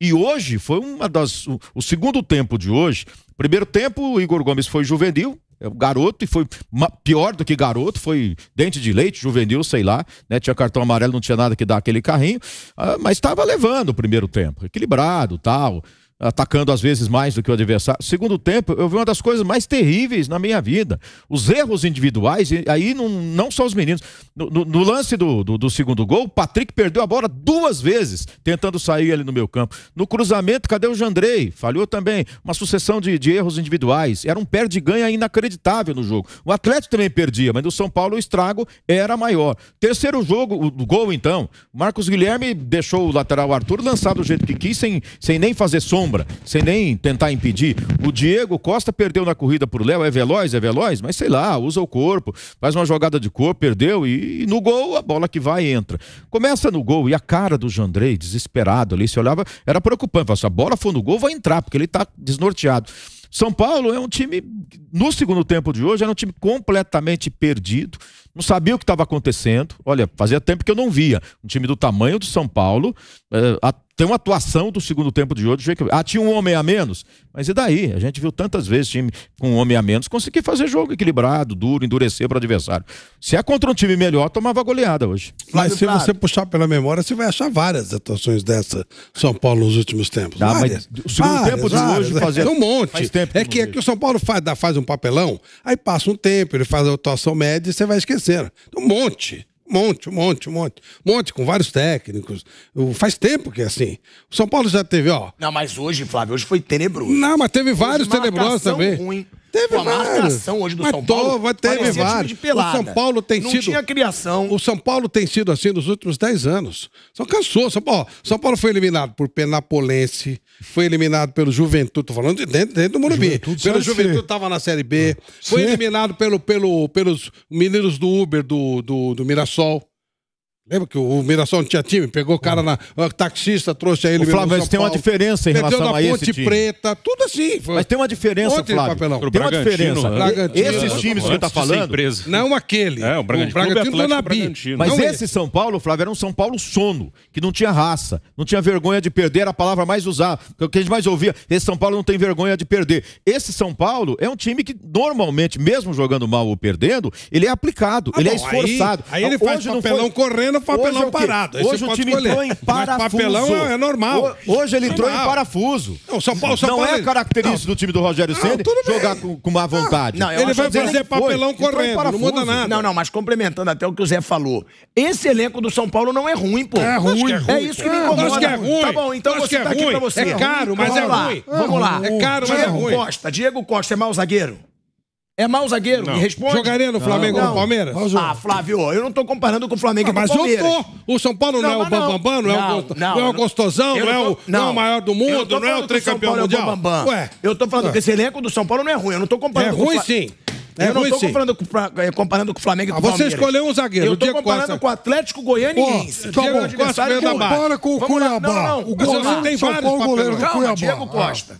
E hoje foi uma das. O, o segundo tempo de hoje. Primeiro tempo, o Igor Gomes foi juvenil, é, garoto e foi pior do que garoto, foi dente de leite, juvenil, sei lá, né? Tinha cartão amarelo, não tinha nada que dar aquele carrinho, ah, mas estava levando o primeiro tempo, equilibrado, tal atacando às vezes mais do que o adversário. Segundo tempo, eu vi uma das coisas mais terríveis na minha vida. Os erros individuais, e aí não, não só os meninos. No, no, no lance do, do, do, segundo gol, o Patrick perdeu a bola duas vezes, tentando sair ali no meu campo. No cruzamento, cadê o Jandrei? Falhou também. Uma sucessão de, de erros individuais. Era um perde-ganha inacreditável no jogo. O Atlético também perdia, mas no São Paulo o estrago era maior. Terceiro jogo, o, o gol então, Marcos Guilherme deixou o lateral Arthur lançar do jeito que quis, sem, sem nem fazer som sombra, sem nem tentar impedir. O Diego Costa perdeu na corrida por Léo, é veloz, é veloz, mas sei lá, usa o corpo, faz uma jogada de corpo, perdeu e, e no gol a bola que vai entra. Começa no gol e a cara do Jandrei, desesperado ali, se olhava, era preocupante. Falava, se assim, a bola for no gol, vai entrar, porque ele tá desnorteado. São Paulo é um time, no segundo tempo de hoje, era um time completamente perdido, não sabia o que estava acontecendo. Olha, fazia tempo que eu não via um time do tamanho do São Paulo, é, tem uma atuação do segundo tempo de hoje. Ah, tinha um homem a menos. Mas e daí? A gente viu tantas vezes time com um homem a menos conseguir fazer jogo equilibrado, duro, endurecer para o adversário. Se é contra um time melhor, tomava goleada hoje. Mas se você puxar pela memória, você vai achar várias atuações dessa São Paulo nos últimos tempos. Ah, mas o segundo várias, tempo de várias, hoje fazia. É um monte. Faz tempo que é que, é que o São Paulo faz, faz um papelão, aí passa um tempo, ele faz a atuação média e você vai esquecer. Um monte. Monte, monte, monte. Monte com vários técnicos. Faz tempo que é assim. O São Paulo já teve, ó. Não, mas hoje, Flávio, hoje foi tenebroso. Não, mas teve vários tenebrosos também. Ruim teve uma marcação hoje do mas São Paulo. Mas teve vários. Time de o São Paulo tem Não tido. Tinha criação. O São Paulo tem sido assim nos últimos 10 anos. Só cansou. São Paulo, São Paulo foi eliminado por Penapolense, foi eliminado pelo Juventude, tô falando de dentro, dentro do Morumbi. Juventude, pelo Juventude estava na Série B, ah, foi sim. eliminado pelo, pelo, pelos meninos do Uber do, do, do Mirassol. Lembra que o Mirassol não tinha time? Pegou o cara uhum. na. O taxista trouxe a ele. O Flávio, mas tem uma diferença em relação a esse time. Ponte Preta, tudo assim. Foi. Mas tem uma diferença, Flávio. Papelão. Tem uma diferença. Né? Bragantino. Esses times que você tá falando. Não aquele. É, o Bragantino, o Bragantino do é é Nabi. Mas é. esse São Paulo, Flávio, era um São Paulo sono, que não tinha raça, não tinha vergonha de perder, era a palavra mais usada. O que a gente mais ouvia, esse São Paulo não tem vergonha de perder. Esse São Paulo é um time que normalmente, mesmo jogando mal ou perdendo, ele é aplicado, ah, ele bom, é esforçado. Aí, aí ele então, faz papelão correndo era papelão é parado. Hoje o time entrou em parafuso. papelão é, é, normal. hoje ele entrou em parafuso. Não, São Paulo, não é característica do time do Rogério Ceni jogar com, má vontade. ele vai fazer papelão correndo, não muda nada. Não, não, mas complementando até o que o Zé falou. Esse elenco do São Paulo não é ruim, pô. É ruim. É, ruim. é isso que me incomoda. Acho que é ruim. Tá bom, então você é tá aqui pra você. É caro, mas é ruim. Vamos lá. É caro, mas é ruim. Diego Costa. Diego Costa é mau zagueiro? É mau zagueiro? Não. Me responde. Jogaria no Flamengo ou no Palmeiras? Ah, Flávio, eu não tô comparando com o Flamengo e com o Palmeiras. Mas eu tô. O São Paulo não, não é o Bambambam, não, é não, não, é o gostosão, é não, é o, não. é o maior do mundo, não é o tricampeão é o mundial. É o Bam -bam. Ué. Eu tô falando Ué. que esse elenco do São Paulo não é ruim, eu não tô comparando É ruim sim. É eu não estou comparando, com, eh, comparando com o Flamengo e com o ah, Você escolheu um zagueiro. Eu estou comparando Costa. com o Atlético Goianiense. Pô, Diego Costa veio da Não não. o O goleiro tem vários Paulo, goleiro Diego Costa.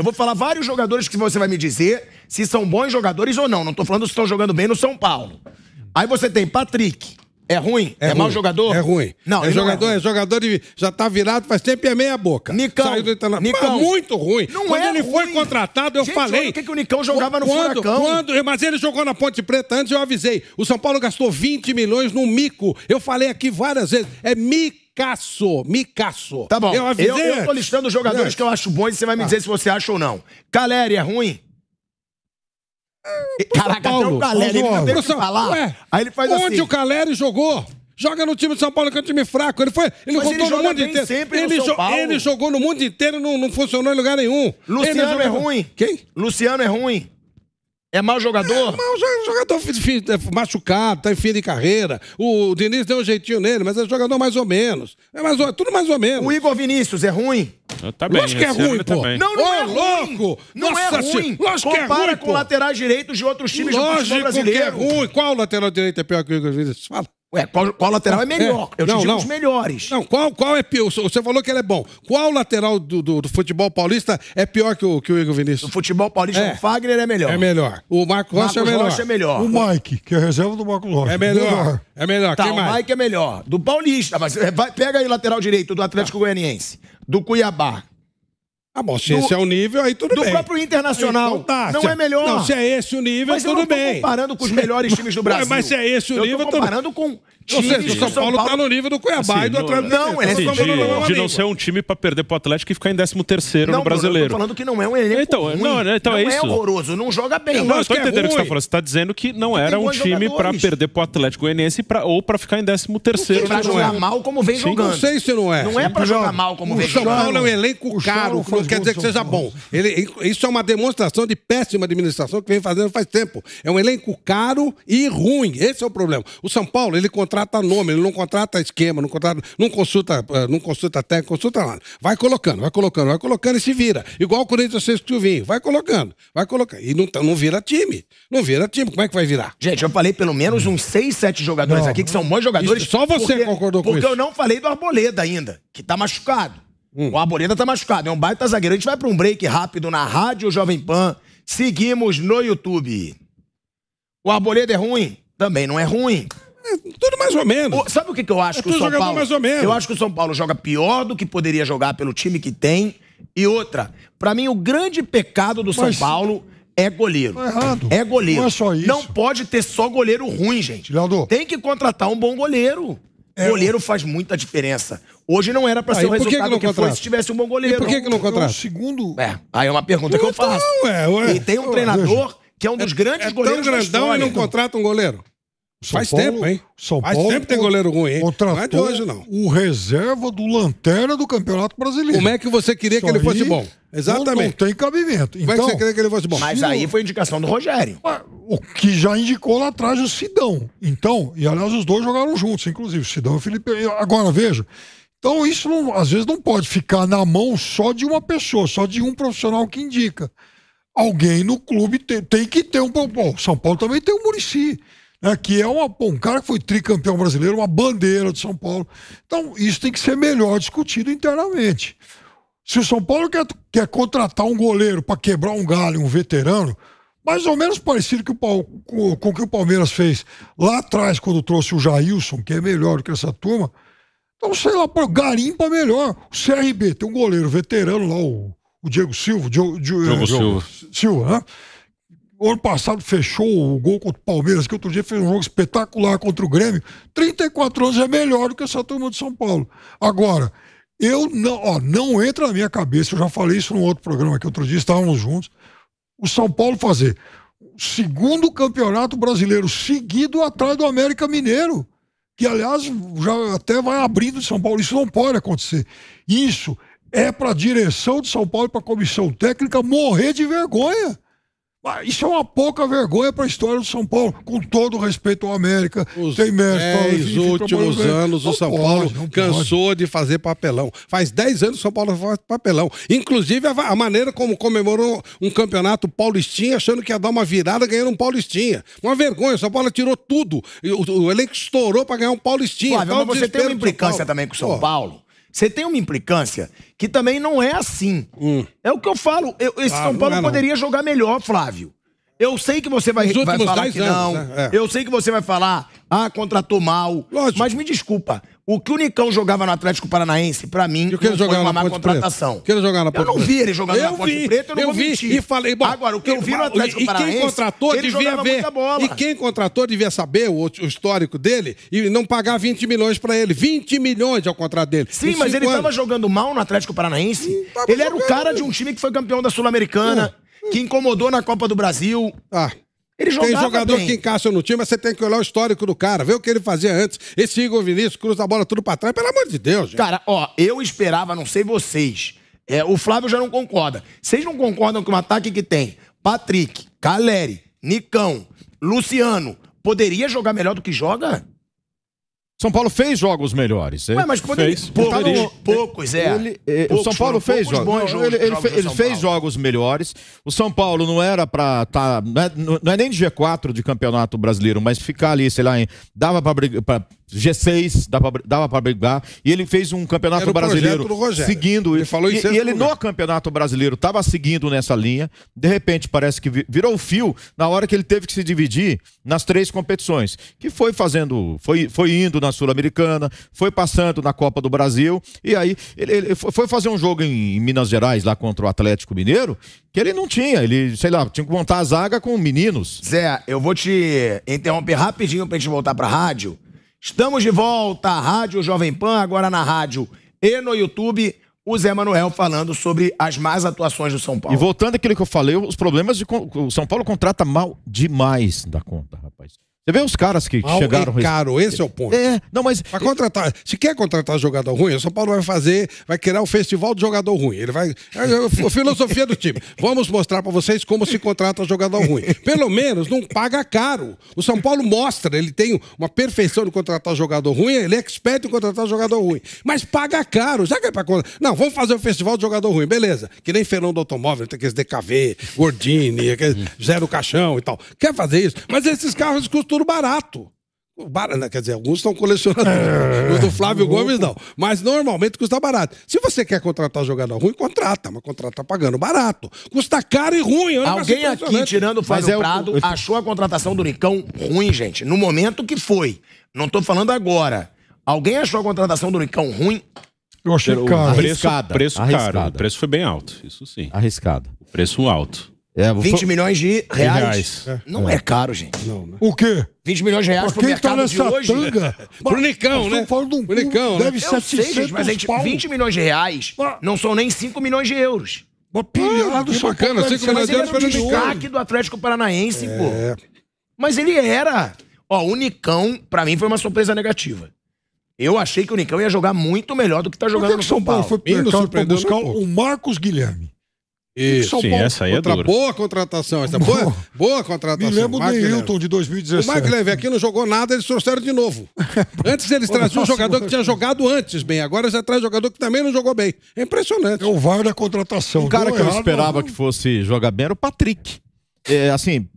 Eu vou falar vários jogadores que você vai me dizer se são bons jogadores ou não. Não estou falando se estão jogando bem no São Paulo. Aí você tem Patrick. É ruim? É, é ruim. mau jogador? É ruim. Não, é jogador, não é. é jogador de, já tá virado, faz tempo e é meia boca. Nicão. Saiu do Nicão. muito ruim. Não quando é ele ruim. foi contratado, eu Gente, falei. Olha o que, que o Nicão jogava no quando, Furacão. Quando, mas ele jogou na Ponte Preta antes, eu avisei. O São Paulo gastou 20 milhões no mico. Eu falei aqui várias vezes. É mico Micaço, Micaço. Tá bom. Eu, eu, eu tô listando os jogadores que eu acho bons e você vai me ah. dizer se você acha ou não. Caleri é ruim? Ah, Caraca, Paulo, até o Caleri, ele não tem falar. Ué, Aí ele faz onde assim. Onde o Caleri jogou? joga no time de São Paulo, que é um time fraco. Ele foi. Ele Mas ele no mundo inteiro. Ele, no jo ele, jogou no mundo inteiro e não, não funcionou em lugar nenhum. Luciano é ruim. Quem? Luciano é ruim. É mau jogador? É mau jogador é machucado, tá em fim de carreira. O Diniz deu um jeitinho nele, mas é jogador mais ou menos. É mais, tudo mais ou menos. O Igor Vinícius é ruim? Tá bem, Lógico que é ruim, tá pô. Tá não, não Ô, é louco. Não é Nossa, é ruim. Lógico que é ruim, Compara com laterais direitos de outros times Lógico do futebol é brasileiro. é ruim. Qual lateral direito é pior que o Igor Vinícius? Fala. Ué, qual, qual lateral é melhor? É. Eu não, te digo não. os melhores. Não, qual, qual é pior? Você falou que ele é bom. Qual lateral do, do, do futebol paulista é pior que o, que o Igor Vinícius? O futebol paulista, é. o Fagner é melhor. É melhor. O Marco Rocha, é Marcos é, melhor. Rocha é melhor. O Mike, que é reserva do Marco Rocha. É melhor. melhor. É melhor. Tá, Quem o mais? Mike é melhor. Do paulista. Mas vai, pega aí o lateral direito do Atlético tá. Goianiense do Cuiabá. Ah, bom, se do, esse é o nível, aí tudo do bem. Do próprio Internacional. Então, tá, não é, é melhor. Não, se é esse o nível, mas tudo bem. eu tô comparando com os é melhores times do Brasil. Mas se é esse o eu nível... tô comparando com times seja, o São, Paulo, tá Paulo tá no nível do Cuiabá assim, e do Atlético. Não, é assim, de, não de não ser um time pra perder pro Atlético e ficar em 13º não, no Brasileiro. Não, falando que não é um elenco Então, é, ruim, né, então não, então é, é isso. é horroroso, não joga bem. Não, eu tô é entendendo o que você tá falando. Você tá dizendo que não era um time pra perder pro Atlético Goianiense ou pra ficar em 13º. Né, pra jogar mal como vem jogando. Não sei se não é. Não é pra jogar mal como vem jogando. O São Paulo é um elenco caro, não quer dizer que seja bom. Ele, isso é uma demonstração de péssima administração que vem fazendo faz tempo. É um elenco caro e ruim. Esse é o problema. O São Paulo, ele contrata nome, ele não contrata esquema, não, contrata, não consulta, eh, não consulta técnico, consulta nada. Vai colocando, vai colocando, vai colocando e se vira. Igual o Corinthians fez com o Vinho. Vai colocando, vai colocando. E não, tá, não vira time. Não vira time. Como é que vai virar? Gente, eu falei pelo menos uns 6, 7 jogadores não. aqui que são bons jogadores. Isso, só você porque, concordou com porque isso. Porque eu não falei do Arboleda ainda, que tá machucado. Hum. O Arboleda tá machucado, é um baita zagueiro. A gente vai para um break rápido na Rádio Jovem Pan. Seguimos no YouTube. O Arboleda é ruim? Também não é ruim. É, tudo mais ou menos. O, sabe o que, que eu acho é que o São Paulo. Mais ou menos. Eu acho que o São Paulo joga pior do que poderia jogar pelo time que tem. E outra, para mim, o grande pecado do Mas... São Paulo é goleiro. Tá errado. É goleiro. Não é só isso. Não pode ter só goleiro ruim, gente. Leandro. Tem que contratar um bom goleiro. É. Goleiro faz muita diferença. Hoje não era pra ah, ser o resultado que, que, que foi se tivesse um bom goleiro. E por que, que não então, contrata? segundo... É, aí é uma pergunta então, que eu então, faço. Ué, ué, e tem um ué, treinador que é um dos é, grandes é goleiros tão grandão e não contrata um goleiro? São Faz Paulo, tempo, hein? São Faz Paulo tempo tem goleiro ruim, hein? Contratou não é de hoje, não. O reserva do Lanterna do Campeonato Brasileiro. Como é que você queria Isso que ele fosse bom? Exatamente. Não, não tem cabimento. então, Como é que você então, queria que ele fosse bom? Mas aí foi indicação do Rogério. O que já indicou lá atrás o Sidão. Então, e aliás, os dois jogaram juntos, inclusive, Sidão e Felipe. Agora, veja. Então, isso não, às vezes não pode ficar na mão só de uma pessoa, só de um profissional que indica. Alguém no clube tem, tem que ter um. Bom, São Paulo também tem o Murici né, que é uma, um cara que foi tricampeão brasileiro, uma bandeira de São Paulo. Então, isso tem que ser melhor discutido internamente. Se o São Paulo quer, quer contratar um goleiro para quebrar um galho, um veterano, mais ou menos parecido que o, com, com o que o Palmeiras fez lá atrás, quando trouxe o Jailson, que é melhor do que essa turma. Então, sei lá, garimpa melhor. O CRB tem um goleiro veterano lá, o, o Diego Silva. Silva. Silva, né? ano passado fechou o gol contra o Palmeiras, que outro dia fez um jogo espetacular contra o Grêmio. 34 anos é melhor do que essa turma de São Paulo. Agora, eu não, ó, não entra na minha cabeça, eu já falei isso num outro programa que outro dia estávamos juntos. O São Paulo fazer o segundo campeonato brasileiro seguido atrás do América Mineiro, que aliás já até vai abrindo de São Paulo. Isso não pode acontecer. Isso é para a direção de São Paulo, e para a comissão técnica morrer de vergonha. Ah, isso é uma pouca vergonha para a história do São Paulo, com todo o respeito ao América. Os tem mestre, últimos anos não o São pode, Paulo cansou pode. de fazer papelão. Faz 10 anos o São Paulo faz papelão. Inclusive a, a, maneira como comemorou um campeonato paulistinha, achando que ia dar uma virada ganhando um paulistinha. Uma vergonha, o São Paulo tirou tudo. O, o, elenco estourou para ganhar um paulistinha. Flávio, mas você tem uma implicância também com o São Pô. Paulo você tem uma implicância que também não é assim. Hum. É o que eu falo. Eu, esse ah, São Paulo é poderia jogar melhor, Flávio. Eu sei que você vai, vai falar que anos, não. Né? É. Eu sei que você vai falar, ah, contratou mal. Lógico. Mas me desculpa, o que o Nicão jogava no Atlético Paranaense, pra mim, e o uma na má Ponte contratação. O que na Ponte Eu não vi ele jogando eu na Ponte Preta, eu não eu vi, mentir. E falei, bom, Agora, o que eu, vi no Atlético e, Paranaense, quem contratou, ele devia ver, E quem contratou devia saber o, o, histórico dele e não pagar 20 milhões pra ele. 20 milhões ao é contrato dele. Sim, mas ele anos. tava jogando mal no Atlético Paranaense. Ele era o cara de um time que foi campeão da Sul-Americana, que incomodou na Copa do Brasil. Ah... Ele jogava Tem jogador bem. que encaixa no time, mas você tem que olhar o histórico do cara, ver o que ele fazia antes. Esse Igor Vinícius cruza a bola tudo pra trás, pelo amor de Deus, gente. Cara, ó, eu esperava, não sei vocês. É, o Flávio já não concorda. Vocês não concordam que o um ataque que tem Patrick, Caleri, Nicão, Luciano poderia jogar melhor do que joga? São Paulo fez jogos melhores. É? Ué, mas poderia, fez, poderia. poucos, é. Ele, é, poucos, o São Paulo fez jogos. jogos. Ele, ele jogos fez, fez jogos melhores. O São Paulo não era para tá, né, não é, não, é, nem de G4 de Campeonato Brasileiro, mas ficar ali, sei lá, em, dava para G6, dava para brigar. E ele fez um campeonato brasileiro seguindo ele falou isso. E, e ele lugar. no campeonato brasileiro estava seguindo nessa linha. De repente, parece que virou fio na hora que ele teve que se dividir nas três competições. Que foi fazendo, foi, foi indo na Sul-Americana, foi passando na Copa do Brasil. E aí, ele, ele foi fazer um jogo em, em, Minas Gerais, lá contra o Atlético Mineiro, que ele não tinha. Ele, sei lá, tinha que montar a zaga com meninos. Zé, eu vou te interromper rapidinho pra gente voltar pra rádio. Estamos de volta à Rádio Jovem Pan, agora na rádio e no YouTube. O Zé Manuel falando sobre as más atuações do São Paulo. E voltando àquilo que eu falei, os problemas de. O São Paulo contrata mal demais da conta, rapaz. Você vê os caras que Mal chegaram. É caro, esse é o ponto. É, não, mas. Pra contratar, se quer contratar jogador ruim, o São Paulo vai fazer, vai criar o um festival de jogador ruim. Ele vai. É a é, é, é, filosofia do time. Vamos mostrar para vocês como se contrata jogador ruim. Pelo menos não paga caro. O São Paulo mostra, ele tem uma perfeição de contratar jogador ruim, ele é experto em contratar jogador ruim. Mas paga caro. Já que é pra contratar. Não, vamos fazer o um festival de jogador ruim, beleza. Que nem Fernando Automóvel, tem aqueles DKV, Gordini, aqueles Zero Caixão e tal. Quer fazer isso? Mas esses carros custam futuro barato. barato né, quer dizer, alguns são colecionadores. É. Os do Flávio Gomes não. Mas normalmente custa barato. Se você quer contratar jogador ruim, contrata, mas contrata pagando barato. Custa caro e ruim. Alguém aqui, tirando o Flávio é o... achou a contratação do Nicão ruim, gente. No momento que foi. Não tô falando agora. Alguém achou a contratação do Nicão ruim? Eu achei caro. Preço, preço caro. O preço foi bem alto, isso sim. Arriscado. Preço alto. É, 20 milhões de reais. reais. É. É. Não é. é. caro, gente. Não, né? O quê? 20 milhões de reais pra quem pro tá mercado tá de hoje. pro Nicão, né? Falando um pro Nicão, né? Deve eu sei, gente, mas gente, 20 milhões de reais não são nem 5 milhões de euros. Uma pilhada ah, só. Bacana, 5 milhões de euros é pelo um destaque do Atlético Paranaense, é. pô. Mas ele era... Ó, o Nicão, pra mim, foi uma surpresa negativa. Eu achei que o Nicão ia jogar muito melhor do que tá jogando Por que no que São Paulo. foi mercado pra buscar o Marcos Guilherme? Isso, sim, essa aí é Outra dura. boa contratação, essa boa, boa contratação. Me lembro do Hilton de 2017. O Mike aqui não jogou nada, eles trouxeram de novo. antes eles traziam um jogador que tinha jogado antes bem, agora já traz jogador que também não jogou bem. É impressionante. É o VAR da contratação. O cara que eu é esperava que fosse jogar bem era o Patrick. É, assim,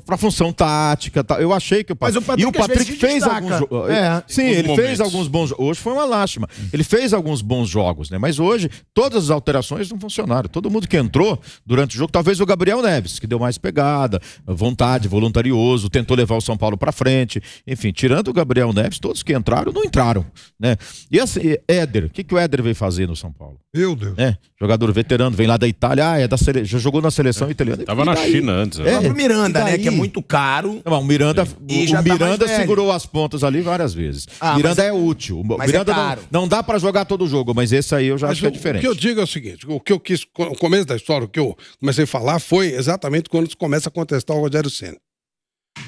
para função tática, tá. eu achei que o Patrick, Mas o Patrick, e o Patrick fez destaca. alguns é, eh, sim, ele momentos. fez alguns bons hoje foi uma lástima. Ele fez alguns bons jogos, né? Mas hoje todas as alterações não funcionaram. Todo mundo que entrou durante o jogo, talvez o Gabriel Neves, que deu mais pegada, vontade, voluntarioso, tentou levar o São Paulo para frente. Enfim, tirando o Gabriel Neves, todos que entraram não entraram, né? E esse assim, Éder, o que que o Éder veio fazer no São Paulo? Meu Deus. É, jogador veterano, vem lá da Itália, ah, é da sele... já jogou na seleção é, italiana. Tava na China antes. Né? É, é, Miranda, né? que é muito caro. Não, o Miranda, o, o tá Miranda tá segurou as pontas ali várias vezes. Ah, Miranda é, é, útil. mas é Miranda é caro. Não, não dá para jogar todo jogo, mas esse aí eu já mas acho que é diferente. O que eu digo é o seguinte: o que eu quis, o começo da história, o que eu comecei a falar foi exatamente quando se começa a contestar o Rogério Senna.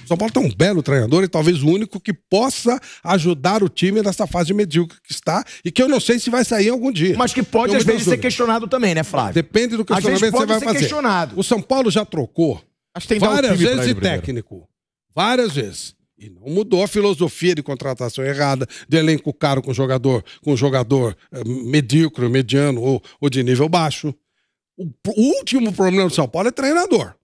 O São Paulo tem um belo treinador e talvez o único que possa ajudar o time nessa fase medíocre que está e que eu não sei se vai sair algum dia. Mas que pode, às vezes, ser questionado também, né, Flávio? Depende do questionamento que você vai fazer. O São Paulo já trocou Acho que tem várias vezes de técnico. Várias vezes. E não mudou a filosofia de contratação errada, de elenco caro com jogador, com jogador eh, medíocre, mediano ou, ou de nível baixo. O, o, último problema do São Paulo é treinador.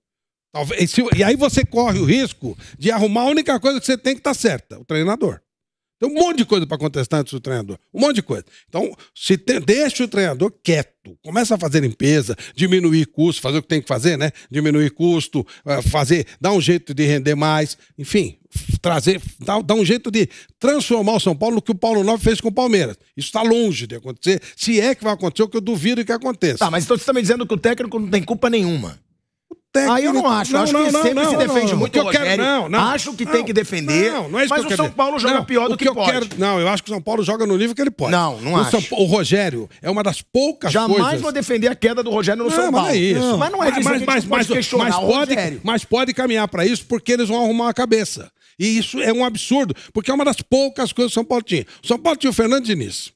Talvez, se, e aí você corre o risco de arrumar a única coisa que você tem que estar tá certa, o treinador. Tem um monte de coisa para contestar antes do treinador. Um monte de coisa. Então, se deixa o treinador quieto. Começa a fazer limpeza, diminuir custo, fazer o que tem que fazer, né? Diminuir custo, eh, fazer, dar um jeito de render mais. Enfim, trazer, dar, dar um jeito de transformar o São Paulo no que o Paulo Nobre fez com o Palmeiras. Isso está longe de acontecer. Se é que vai acontecer, o que eu duvido que aconteça. Tá, mas então você está me dizendo que o técnico não tem culpa nenhuma técnico. Aí eu não acho. Não, acho não, que não, sempre se defende muito o Rogério. Quero, não, não, acho que tem que defender. Não, não é isso mas que eu o São Paulo joga pior do que, que pode. Quero, não, eu acho que o São Paulo joga no nível que ele pode. Não, não o acho. São, o Rogério é uma das poucas Jamais coisas... Jamais vou defender a queda do Rogério no São Paulo. Não é isso. Mas não é, é isso mas, mas, mas, pode mas pode, mas pode caminhar para isso porque eles vão arrumar a cabeça. E isso é um absurdo, porque é uma das poucas coisas que o São Paulo tinha. O São Paulo tinha o Fernando Diniz.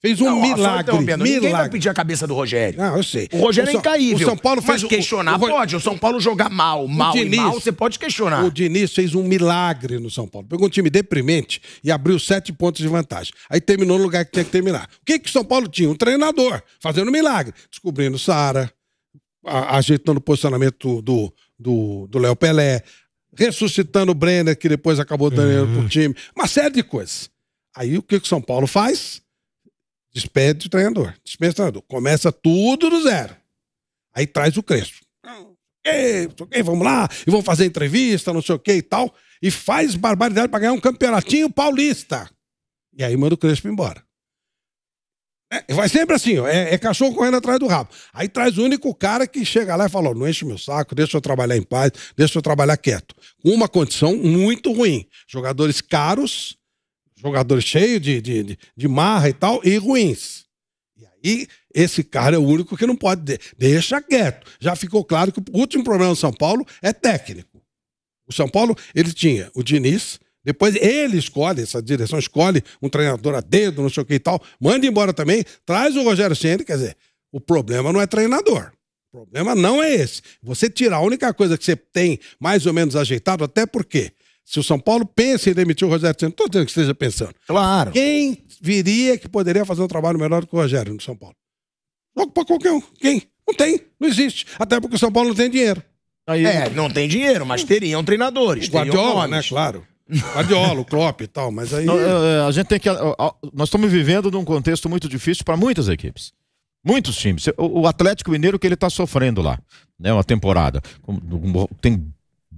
Fez um não, milagre. Quem milagre. Ninguém vai pedir a cabeça do Rogério. Não, eu sei. O Rogério o é incaível. O São Paulo faz Mas questionar o, o, pode. O São Paulo jogar mal, mal Diniz, mal, você pode questionar. O Diniz fez um milagre no São Paulo. Pegou um time deprimente e abriu sete pontos de vantagem. Aí terminou no lugar que tinha que terminar. O que que o São Paulo tinha? Um treinador fazendo milagre. Descobrindo o Sara, ajeitando o posicionamento do Léo do, Léo Pelé, ressuscitando o Brenner, que depois acabou dando uhum. pro time. Uma série de coisas. Aí o que, que o São Paulo faz? Despede o treinador. Despede o treinador. Começa tudo do zero. Aí traz o Crespo. Ei, vamos lá, e vão fazer entrevista, não sei o que e tal. E faz barbaridade para ganhar um campeonatinho paulista. E aí manda o Crespo embora. É, vai sempre assim, ó, é, é, cachorro correndo atrás do rabo. Aí traz o único cara que chega lá e fala: não enche meu saco, deixa eu trabalhar em paz, deixa eu trabalhar quieto. Com uma condição muito ruim. Jogadores caros jogador cheio de, de, de, de marra e tal, e ruins. E aí, esse cara é o único que não pode. De deixa quieto. Já ficou claro que o último problema do São Paulo é técnico. O São Paulo, ele tinha o Diniz, depois ele escolhe, essa direção escolhe um treinador a dedo, não sei o que e tal, manda embora também, traz o Rogério Ceni, quer dizer, o problema não é treinador. O problema não é esse. Você tirar a única coisa que você tem mais ou menos ajeitado, até porque se o São Paulo pensa em demitir o Rogério Senna, estou dizendo que esteja pensando. Claro. Quem viria que poderia fazer um trabalho melhor que o Rogério no São Paulo? Logo para qualquer um. Quem? Não tem, não existe. Até porque o São Paulo não tem dinheiro. Aí... É, não tem dinheiro, mas teriam treinadores. Guardiola, teriam né? Claro. Guardiola, Klopp e tal, mas aí. É, é, a gente tem que. Nós estamos vivendo num contexto muito difícil para muitas equipes. Muitos times. O Atlético Mineiro que ele está sofrendo lá, né? Uma temporada. Tem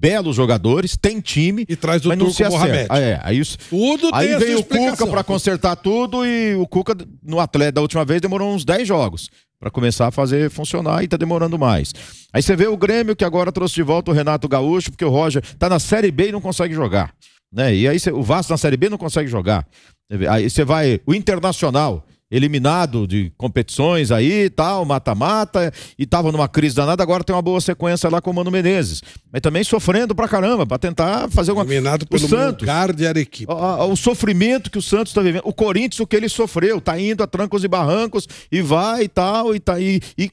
belos jogadores, tem time. E traz o mas Turco não Mohamed. Ah, é, aí isso. Tudo aí vem o Cuca para consertar tudo e o Cuca, no atleta da última vez, demorou uns 10 jogos para começar a fazer funcionar e tá demorando mais. Aí você vê o Grêmio que agora trouxe de volta o Renato Gaúcho, porque o Roger tá na Série B e não consegue jogar. Né? E aí cê, o Vasco na Série B não consegue jogar. Aí você vai, o Internacional eliminado de competições aí e tal, mata-mata, e tava numa crise danada, agora tem uma boa sequência lá com o Mano Menezes. Mas também sofrendo pra caramba, pra tentar fazer alguma coisa. Eliminado pelo o Santos, de Arequipa. O, o, sofrimento que o Santos tá vivendo. O Corinthians, o que ele sofreu, tá indo a trancos e barrancos, e vai e tal, e tá aí, e,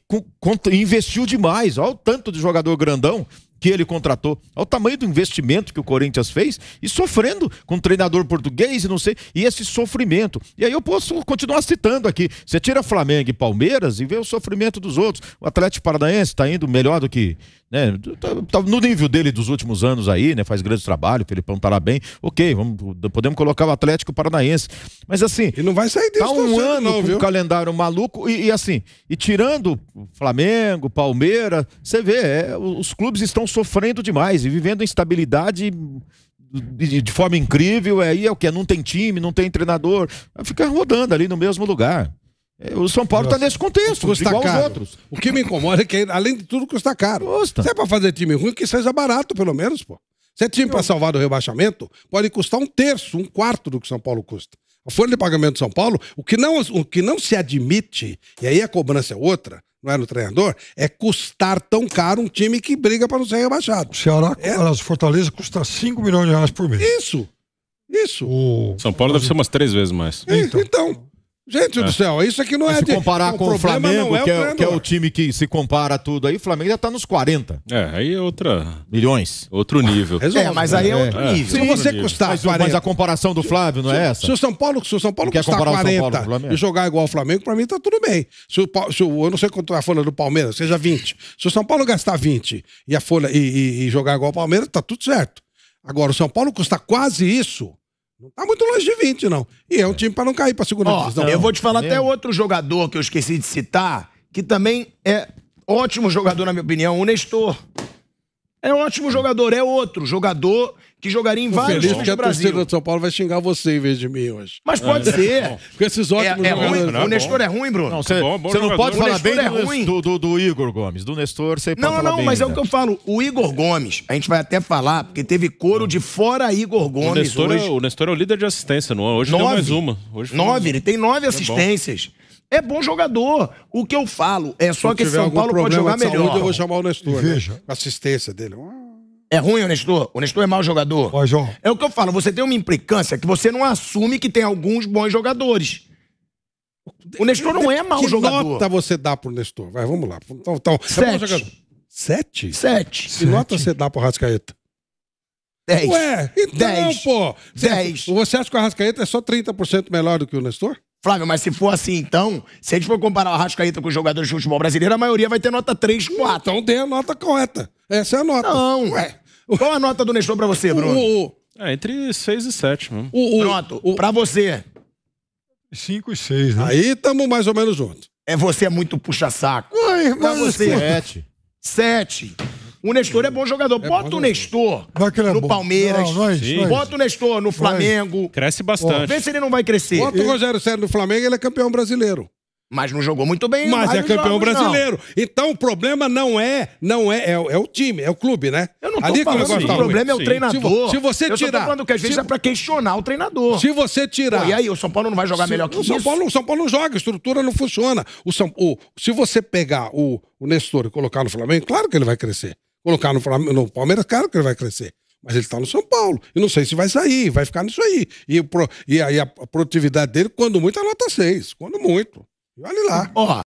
e, investiu demais. Olha o tanto de jogador grandão que ele contratou. Olha o tamanho do investimento que o Corinthians fez e sofrendo com um treinador português e não sei, e esse sofrimento. E aí eu posso continuar citando aqui. Você tira Flamengo e Palmeiras e vê o sofrimento dos outros. O Atlético Paranaense está indo melhor do que né? Tá, tá no nível dele dos últimos anos aí, né? Faz grande trabalho, Felipão tá lá bem. Ok, vamos, podemos colocar o Atlético Paranaense. Mas assim. E não vai sair Tá um ano não, com um calendário maluco e, e, assim, e tirando Flamengo, Palmeiras, você vê, é, os clubes estão sofrendo demais e vivendo instabilidade de, de forma incrível. Aí é, é o que? Não tem time, não tem treinador. Fica rodando ali no mesmo lugar. É, o São Paulo está nesse contexto, custa igual caro. outros. O que me incomoda é que, além de tudo, custa caro. Custa. Se é para fazer time ruim, que seja barato, pelo menos, pô. Se é time para salvar do rebaixamento, pode custar um terço, um quarto do que São Paulo custa. A folha de pagamento de São Paulo, o que não, o que não se admite, e aí a cobrança é outra, não é no treinador, é custar tão caro um time que briga para não ser rebaixado. O Ceará, é. Fortaleza, custa 5 milhões de reais por mês. Isso. Isso. O... São Paulo deve ser umas três vezes mais. É, então. então Gente é. do céu, isso aqui não é se de... comparar o com o Flamengo, é o que, é, que, é, o time que se compara tudo aí, o Flamengo já tá nos 40. É, aí é outra... Milhões. Outro nível. É, mas aí é, outro é. nível. Se você custar mas, 40... Mas a comparação do Flávio não é se, é essa? Se o São Paulo, se o São Paulo custar 40 Paulo e jogar igual o Flamengo, pra mim tá tudo bem. Se o, se o eu não sei quanto é a folha do Palmeiras, seja 20. Se o São Paulo gastar 20 e a folha e, e, e jogar igual o Palmeiras, tá tudo certo. Agora, o São Paulo custar quase isso não tá muito longe de 20, não. E é um time para não cair para segunda oh, divisão. Eu vou te falar até outro jogador que eu esqueci de citar, que também é ótimo jogador, na minha opinião, o Nestor. É um ótimo jogador, é outro jogador que jogaria em vários times que a torcida de São Paulo vai xingar você em vez de mim hoje. Mas pode é, ser. Porque esses é, ótimos é, é jogadores... Ruim. o Nestor é ruim, Bruno. Não, você bom, bom não pode o falar Nestor bem é ruim. Do, do, do, Igor Gomes. Do Nestor, você não, pode Não, não, mas é o né? que eu falo. O Igor Gomes, a gente vai até falar, porque teve coro de fora Igor Gomes o Nestor é hoje. É, o Nestor é o líder de assistência, não é? Hoje nove. deu mais uma. Hoje nove, ele tem nove assistências. É bom jogador. O que eu falo é só que São Paulo pode jogar saúde, melhor. eu vou chamar o Nestor. Né? Veja. Né? Assistência dele. Hum. É ruim o Nestor? O Nestor é mau jogador? Ó, É o que eu falo. Você tem uma implicância que você não assume que tem alguns bons jogadores. O Nestor não é mau que jogador. Que nota você dá pro Nestor? Vai, vamos lá. Então, então, é Sete. É Sete? Sete. Que nota você dá pro Rascaeta? Dez. Ué, então, pô. dez. Você acha que o Rascaeta é só 30% melhor do que o Nestor? Flávio, mas se for assim, então, se a gente for comparar o Arrascaeta com os jogadores de futebol brasileiro, a maioria vai ter nota 3, 4. Então dê a nota correta. Essa é a nota. Não. Ué. Qual a nota do Nestor pra você, Bruno? O, o... É, entre 6 e 7, mano. O, Pronto, o... pra você. 5 e 6, né? Aí tamo mais ou menos junto. É você é muito puxa-saco. Mas... Pra você. 7. 7. O Nestor é bom jogador. Bota o Nestor no Palmeiras. Bota o Nestor no Flamengo. Cresce bastante. Vê se ele não vai crescer. Bota o Rogério Sérgio no Flamengo, ele é campeão brasileiro. Mas não jogou muito bem. Mas é campeão jogos, brasileiro. Não. Então o problema não é, não é, é, é, o time, é o clube, né? Eu não tô Ali falando que assim. tá o problema é o Sim. treinador. Se, você tirar, eu tô falando que às vezes se... é para questionar o treinador. Se você tirar, Pô, e aí o São Paulo não vai jogar se... melhor que o São isso? Paulo, o São Paulo não joga, a estrutura não funciona. O São, o, se você pegar o, o Nestor e colocar no Flamengo, claro que ele vai crescer. Colocar no, no Palmeiras, claro que ele vai crescer. Mas ele está no São Paulo. e não sei se vai sair, vai ficar nisso aí. E, pro, e aí a produtividade dele, quando muito, é nota 6. Quando muito. E olha lá. Porra.